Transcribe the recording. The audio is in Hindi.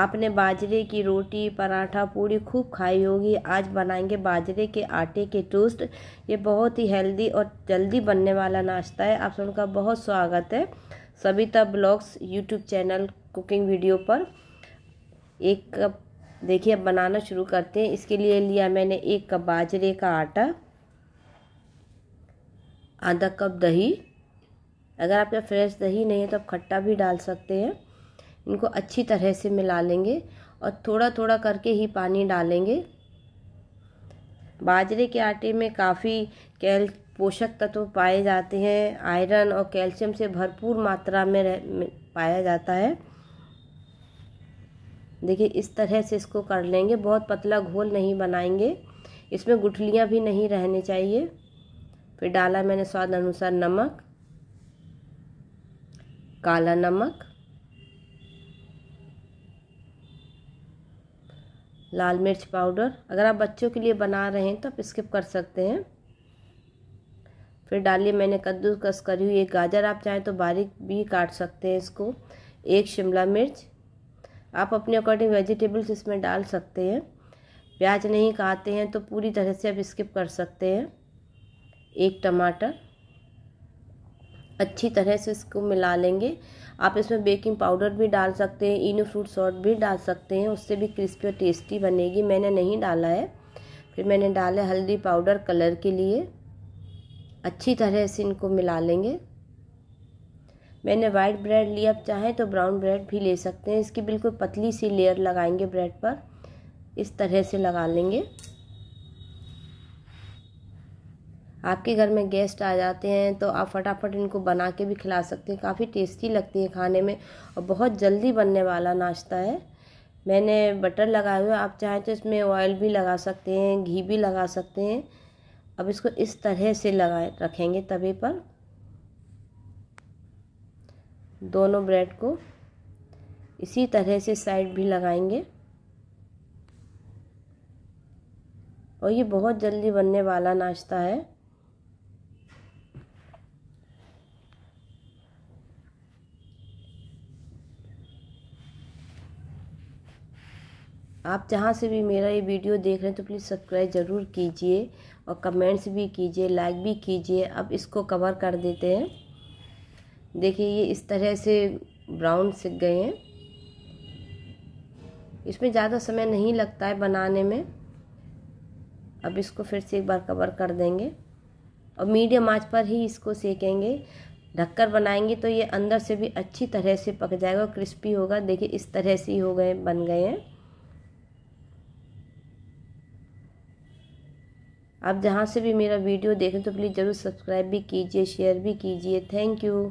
आपने बाजरे की रोटी पराठा पूड़ी खूब खाई होगी आज बनाएंगे बाजरे के आटे के टोस्ट ये बहुत ही हेल्दी और जल्दी बनने वाला नाश्ता है आप सबका बहुत स्वागत है Savita blogs YouTube channel cooking video पर एक कप देखिए अब बनाना शुरू करते हैं इसके लिए लिया मैंने एक कप बाजरे का आटा आधा कप दही अगर आपके फ्रेश दही नहीं है तो आप खट्टा भी डाल सकते हैं इनको अच्छी तरह से मिला लेंगे और थोड़ा थोड़ा करके ही पानी डालेंगे बाजरे के आटे में काफ़ी कैल पोषक तत्व पाए जाते हैं आयरन और कैल्शियम से भरपूर मात्रा में रह पाया जाता है देखिए इस तरह से इसको कर लेंगे बहुत पतला घोल नहीं बनाएंगे इसमें गुठलियाँ भी नहीं रहने चाहिए फिर डाला मैंने स्वाद अनुसार नमक काला नमक लाल मिर्च पाउडर अगर आप बच्चों के लिए बना रहे हैं तो आप स्किप कर सकते हैं फिर डालिए मैंने कस करी हुई एक गाजर आप चाहें तो बारीक भी काट सकते हैं इसको एक शिमला मिर्च आप अपने अकॉर्डिंग वेजिटेबल्स इसमें डाल सकते हैं प्याज नहीं खाते हैं तो पूरी तरह से आप स्किप कर सकते हैं एक टमाटर अच्छी तरह से इसको मिला लेंगे आप इसमें बेकिंग पाउडर भी डाल सकते हैं इनो फ्रूट सॉल्ट भी डाल सकते हैं उससे भी क्रिस्पी और टेस्टी बनेगी मैंने नहीं डाला है फिर मैंने डाला हल्दी पाउडर कलर के लिए अच्छी तरह से इनको मिला लेंगे मैंने वाइट ब्रेड लिया आप चाहें तो ब्राउन ब्रेड भी ले सकते हैं इसकी बिल्कुल पतली सी लेयर लगाएंगे ब्रेड पर इस तरह से लगा लेंगे आपके घर में गेस्ट आ जाते हैं तो आप फटाफट इनको बना के भी खिला सकते हैं काफ़ी टेस्टी लगती है खाने में और बहुत जल्दी बनने वाला नाश्ता है मैंने बटर लगाए हुआ आप चाहें तो इसमें ऑयल भी लगा सकते हैं घी भी लगा सकते हैं अब इसको इस तरह से लगाए रखेंगे तवे पर दोनों ब्रेड को इसी तरह से साइड भी लगाएंगे और ये बहुत जल्दी बनने वाला नाश्ता है आप जहाँ से भी मेरा ये वीडियो देख रहे हैं तो प्लीज़ सब्सक्राइब ज़रूर कीजिए और कमेंट्स भी कीजिए लाइक भी कीजिए अब इसको कवर कर देते हैं देखिए ये इस तरह से ब्राउन सीख गए हैं इसमें ज़्यादा समय नहीं लगता है बनाने में अब इसको फिर से एक बार कवर कर देंगे और मीडियम आंच पर ही इसको सेकेंगे ढक्कर बनाएंगे तो ये अंदर से भी अच्छी तरह से पक जाएगा और क्रिस्पी होगा देखिए इस तरह से ही हो गए बन गए हैं आप जहाँ से भी मेरा वीडियो देखें तो प्लीज़ ज़रूर सब्सक्राइब भी कीजिए शेयर भी कीजिए थैंक यू